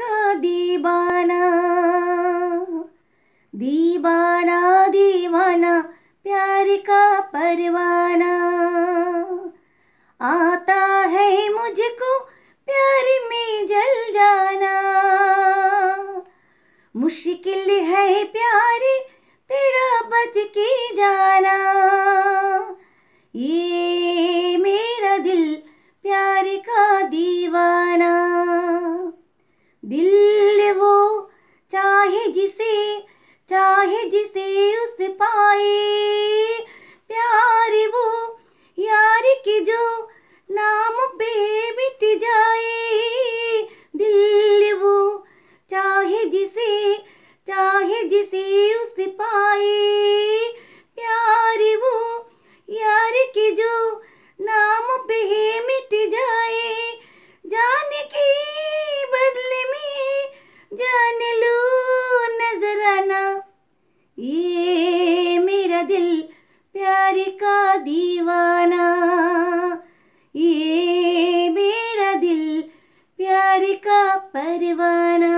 का दीवाना दीवाना दीवाना प्यार का परवाना आता है मुझको प्यार में जल जाना मुश्किल है प्यार तेरा बच के जाना ये मेरा दिल प्यार का दीवाना जिसे चाहे जिसे उस पाए प्यार वो यार की जो नाम पे का दीवाना ये मेरा दिल प्यार का परवाना